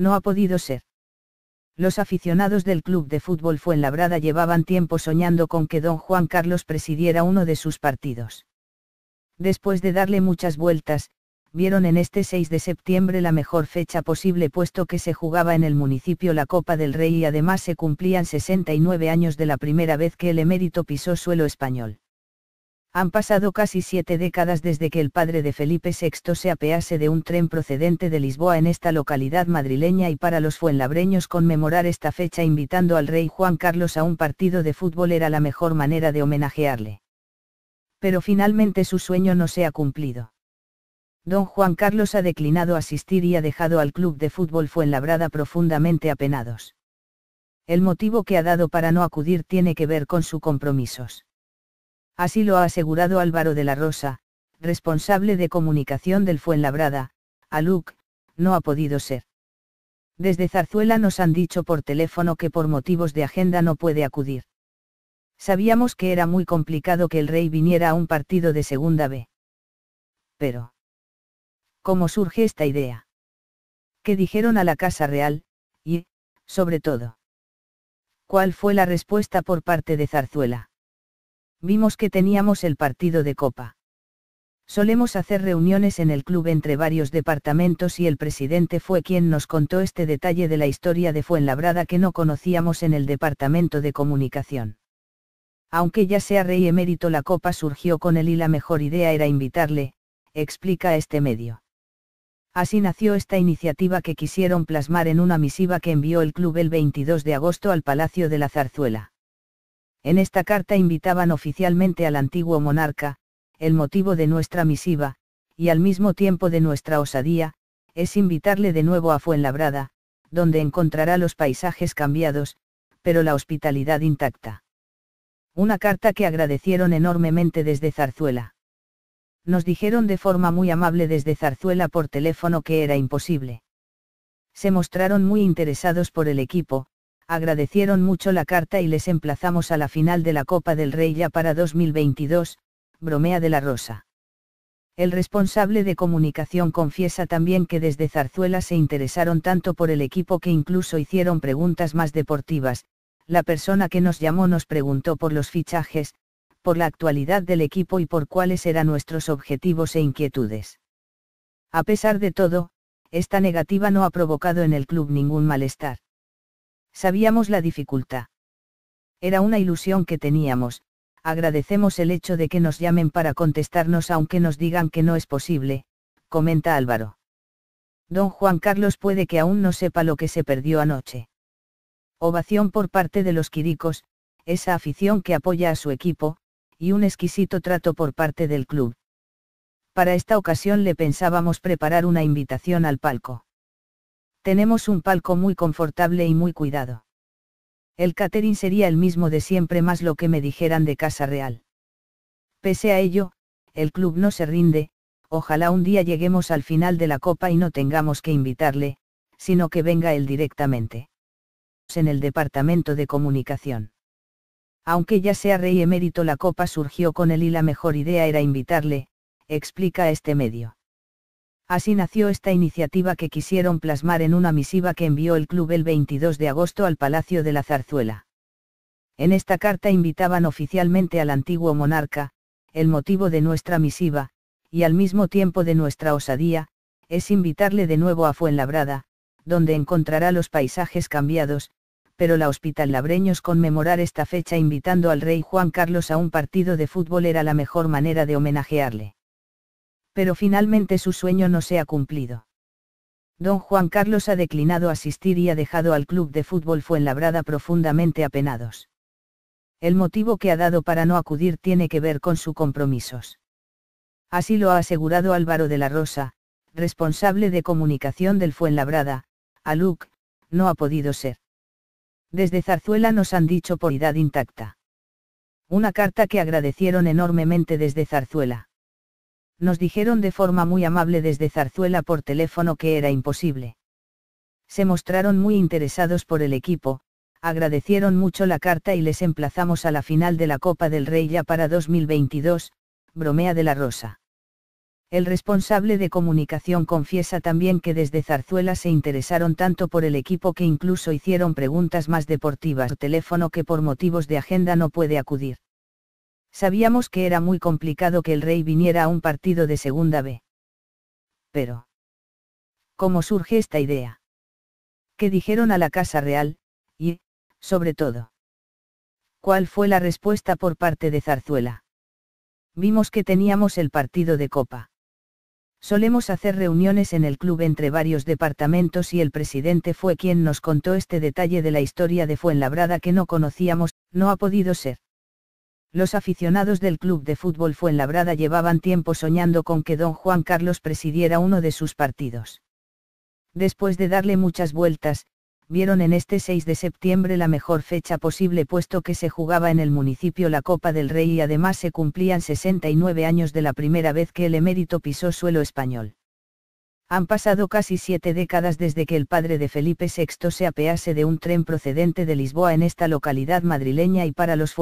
No ha podido ser. Los aficionados del club de fútbol Fuenlabrada llevaban tiempo soñando con que don Juan Carlos presidiera uno de sus partidos. Después de darle muchas vueltas, vieron en este 6 de septiembre la mejor fecha posible puesto que se jugaba en el municipio la Copa del Rey y además se cumplían 69 años de la primera vez que el emérito pisó suelo español. Han pasado casi siete décadas desde que el padre de Felipe VI se apease de un tren procedente de Lisboa en esta localidad madrileña y para los fuenlabreños conmemorar esta fecha invitando al rey Juan Carlos a un partido de fútbol era la mejor manera de homenajearle. Pero finalmente su sueño no se ha cumplido. Don Juan Carlos ha declinado asistir y ha dejado al club de fútbol Fuenlabrada profundamente apenados. El motivo que ha dado para no acudir tiene que ver con sus compromisos Así lo ha asegurado Álvaro de la Rosa, responsable de comunicación del Fuenlabrada, Luc, no ha podido ser. Desde Zarzuela nos han dicho por teléfono que por motivos de agenda no puede acudir. Sabíamos que era muy complicado que el rey viniera a un partido de segunda B. Pero... ¿Cómo surge esta idea? ¿Qué dijeron a la Casa Real? Y, sobre todo, ¿cuál fue la respuesta por parte de Zarzuela? Vimos que teníamos el partido de copa. Solemos hacer reuniones en el club entre varios departamentos y el presidente fue quien nos contó este detalle de la historia de Fuenlabrada que no conocíamos en el departamento de comunicación. Aunque ya sea rey emérito la copa surgió con él y la mejor idea era invitarle, explica este medio. Así nació esta iniciativa que quisieron plasmar en una misiva que envió el club el 22 de agosto al Palacio de la Zarzuela. En esta carta invitaban oficialmente al antiguo monarca, el motivo de nuestra misiva, y al mismo tiempo de nuestra osadía, es invitarle de nuevo a Fuenlabrada, donde encontrará los paisajes cambiados, pero la hospitalidad intacta. Una carta que agradecieron enormemente desde Zarzuela. Nos dijeron de forma muy amable desde Zarzuela por teléfono que era imposible. Se mostraron muy interesados por el equipo, agradecieron mucho la carta y les emplazamos a la final de la Copa del Rey ya para 2022, bromea de la Rosa. El responsable de comunicación confiesa también que desde Zarzuela se interesaron tanto por el equipo que incluso hicieron preguntas más deportivas, la persona que nos llamó nos preguntó por los fichajes, por la actualidad del equipo y por cuáles eran nuestros objetivos e inquietudes. A pesar de todo, esta negativa no ha provocado en el club ningún malestar. Sabíamos la dificultad. Era una ilusión que teníamos, agradecemos el hecho de que nos llamen para contestarnos aunque nos digan que no es posible, comenta Álvaro. Don Juan Carlos puede que aún no sepa lo que se perdió anoche. Ovación por parte de los Quiricos, esa afición que apoya a su equipo, y un exquisito trato por parte del club. Para esta ocasión le pensábamos preparar una invitación al palco. Tenemos un palco muy confortable y muy cuidado. El catering sería el mismo de siempre más lo que me dijeran de Casa Real. Pese a ello, el club no se rinde, ojalá un día lleguemos al final de la copa y no tengamos que invitarle, sino que venga él directamente. En el departamento de comunicación. Aunque ya sea rey emérito la copa surgió con él y la mejor idea era invitarle, explica este medio. Así nació esta iniciativa que quisieron plasmar en una misiva que envió el club el 22 de agosto al Palacio de la Zarzuela. En esta carta invitaban oficialmente al antiguo monarca, el motivo de nuestra misiva, y al mismo tiempo de nuestra osadía, es invitarle de nuevo a Fuenlabrada, donde encontrará los paisajes cambiados, pero la Hospital Labreños conmemorar esta fecha invitando al rey Juan Carlos a un partido de fútbol era la mejor manera de homenajearle pero finalmente su sueño no se ha cumplido. Don Juan Carlos ha declinado asistir y ha dejado al club de fútbol Fuenlabrada profundamente apenados. El motivo que ha dado para no acudir tiene que ver con sus compromisos. Así lo ha asegurado Álvaro de la Rosa, responsable de comunicación del Fuenlabrada, a Luc, no ha podido ser. Desde Zarzuela nos han dicho por idad intacta. Una carta que agradecieron enormemente desde Zarzuela. Nos dijeron de forma muy amable desde Zarzuela por teléfono que era imposible. Se mostraron muy interesados por el equipo, agradecieron mucho la carta y les emplazamos a la final de la Copa del Rey ya para 2022, bromea de la Rosa. El responsable de comunicación confiesa también que desde Zarzuela se interesaron tanto por el equipo que incluso hicieron preguntas más deportivas por teléfono que por motivos de agenda no puede acudir. Sabíamos que era muy complicado que el rey viniera a un partido de segunda B. Pero. ¿Cómo surge esta idea? ¿Qué dijeron a la Casa Real? Y, sobre todo. ¿Cuál fue la respuesta por parte de Zarzuela? Vimos que teníamos el partido de copa. Solemos hacer reuniones en el club entre varios departamentos y el presidente fue quien nos contó este detalle de la historia de Fuenlabrada que no conocíamos, no ha podido ser. Los aficionados del club de fútbol Fuenlabrada llevaban tiempo soñando con que don Juan Carlos presidiera uno de sus partidos. Después de darle muchas vueltas, vieron en este 6 de septiembre la mejor fecha posible puesto que se jugaba en el municipio la Copa del Rey y además se cumplían 69 años de la primera vez que el emérito pisó suelo español. Han pasado casi siete décadas desde que el padre de Felipe VI se apease de un tren procedente de Lisboa en esta localidad madrileña y para los